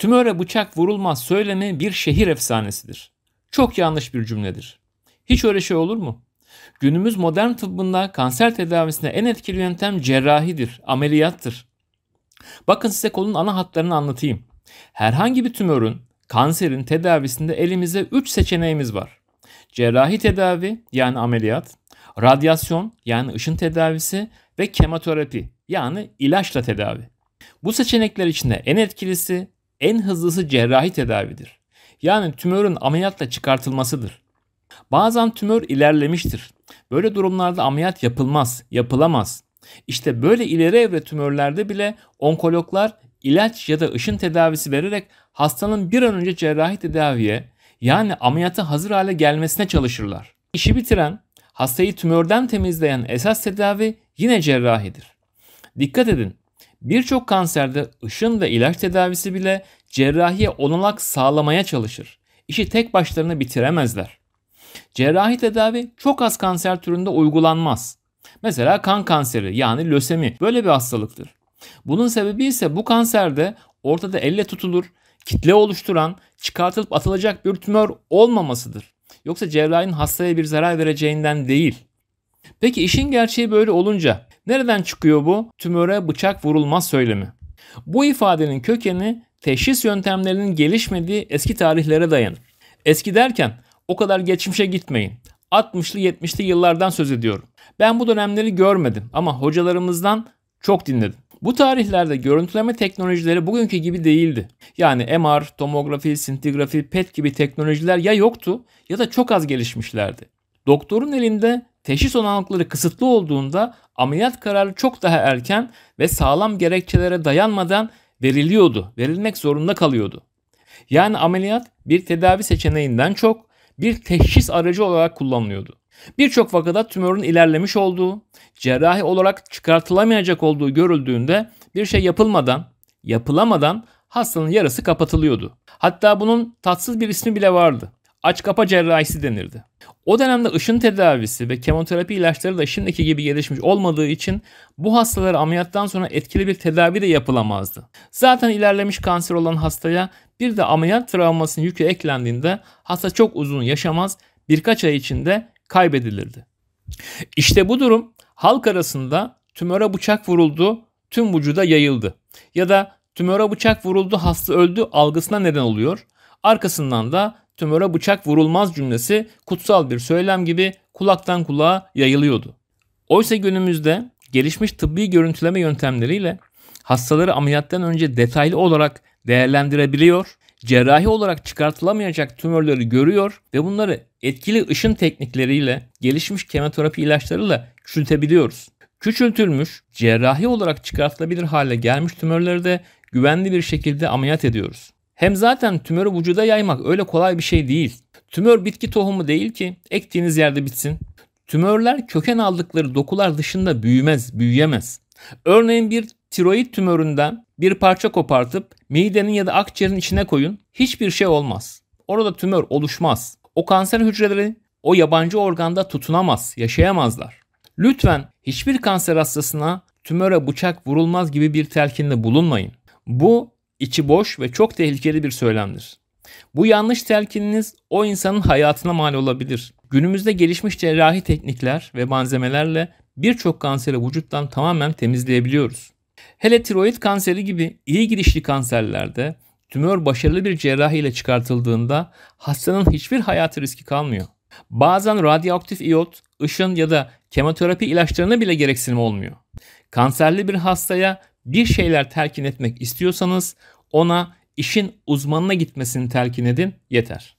Tümöre bıçak vurulmaz söylemi bir şehir efsanesidir. Çok yanlış bir cümledir. Hiç öyle şey olur mu? Günümüz modern tıbbında kanser tedavisinde en etkili yöntem cerrahidir, ameliyattır. Bakın size kolun ana hatlarını anlatayım. Herhangi bir tümörün, kanserin tedavisinde elimizde 3 seçeneğimiz var. Cerrahi tedavi yani ameliyat, radyasyon yani ışın tedavisi ve kemoterapi yani ilaçla tedavi. Bu seçenekler içinde en etkilisi en hızlısı cerrahi tedavidir. Yani tümörün ameliyatla çıkartılmasıdır. Bazen tümör ilerlemiştir. Böyle durumlarda ameliyat yapılmaz, yapılamaz. İşte böyle ileri evre tümörlerde bile onkologlar ilaç ya da ışın tedavisi vererek hastanın bir an önce cerrahi tedaviye yani ameliyata hazır hale gelmesine çalışırlar. İşi bitiren, hastayı tümörden temizleyen esas tedavi yine cerrahidir. Dikkat edin, Birçok kanserde ışın ve ilaç tedavisi bile cerrahiye olanak sağlamaya çalışır. İşi tek başlarına bitiremezler. Cerrahi tedavi çok az kanser türünde uygulanmaz. Mesela kan kanseri yani lösemi böyle bir hastalıktır. Bunun sebebi ise bu kanserde ortada elle tutulur, kitle oluşturan, çıkartılıp atılacak bir tümör olmamasıdır. Yoksa cerrahinin hastaya bir zarar vereceğinden değil. Peki işin gerçeği böyle olunca nereden çıkıyor bu tümöre bıçak vurulmaz söylemi? Bu ifadenin kökeni teşhis yöntemlerinin gelişmediği eski tarihlere dayanır. Eski derken o kadar geçmişe gitmeyin. 60'lı 70'li yıllardan söz ediyorum. Ben bu dönemleri görmedim ama hocalarımızdan çok dinledim. Bu tarihlerde görüntüleme teknolojileri bugünkü gibi değildi. Yani MR, tomografi, sintigrafi, PET gibi teknolojiler ya yoktu ya da çok az gelişmişlerdi. Doktorun elinde Teşhis olanakları kısıtlı olduğunda ameliyat kararı çok daha erken ve sağlam gerekçelere dayanmadan veriliyordu, verilmek zorunda kalıyordu. Yani ameliyat bir tedavi seçeneğinden çok bir teşhis aracı olarak kullanılıyordu. Birçok vakada tümörün ilerlemiş olduğu, cerrahi olarak çıkartılamayacak olduğu görüldüğünde bir şey yapılmadan, yapılamadan hastanın yarısı kapatılıyordu. Hatta bunun tatsız bir ismi bile vardı aç kapa cerrahisi denirdi. O dönemde ışın tedavisi ve kemoterapi ilaçları da şimdiki gibi gelişmiş olmadığı için bu hastalara ameliyattan sonra etkili bir tedavi de yapılamazdı. Zaten ilerlemiş kanser olan hastaya bir de ameliyat travmasının yükü eklendiğinde hasta çok uzun yaşamaz birkaç ay içinde kaybedilirdi. İşte bu durum halk arasında tümöre bıçak vuruldu tüm vücuda yayıldı ya da tümöre bıçak vuruldu hasta öldü algısına neden oluyor. Arkasından da tümöre bıçak vurulmaz cümlesi kutsal bir söylem gibi kulaktan kulağa yayılıyordu. Oysa günümüzde gelişmiş tıbbi görüntüleme yöntemleriyle hastaları ameliyattan önce detaylı olarak değerlendirebiliyor, cerrahi olarak çıkartılamayacak tümörleri görüyor ve bunları etkili ışın teknikleriyle, gelişmiş kemoterapi ilaçlarıyla küçültebiliyoruz. Küçültülmüş, cerrahi olarak çıkartılabilir hale gelmiş tümörleri de güvenli bir şekilde ameliyat ediyoruz. Hem zaten tümörü vücuda yaymak öyle kolay bir şey değil. Tümör bitki tohumu değil ki ektiğiniz yerde bitsin. Tümörler köken aldıkları dokular dışında büyümez, büyüyemez. Örneğin bir tiroid tümöründen bir parça kopartıp midenin ya da akciğerin içine koyun hiçbir şey olmaz. Orada tümör oluşmaz. O kanser hücreleri o yabancı organda tutunamaz, yaşayamazlar. Lütfen hiçbir kanser hastasına tümöre bıçak vurulmaz gibi bir telkinde bulunmayın. Bu içi boş ve çok tehlikeli bir söylemdir. Bu yanlış telkininiz o insanın hayatına mal olabilir. Günümüzde gelişmiş cerrahi teknikler ve malzemelerle birçok kanseri vücuttan tamamen temizleyebiliyoruz. Hele tiroid kanseri gibi iyi girişli kanserlerde tümör başarılı bir cerrahi ile çıkartıldığında hastanın hiçbir hayatı riski kalmıyor. Bazen radyoaktif iot, ışın ya da kemoterapi ilaçlarına bile gereksinim olmuyor. Kanserli bir hastaya bir şeyler telkin etmek istiyorsanız ona işin uzmanına gitmesini telkin edin yeter.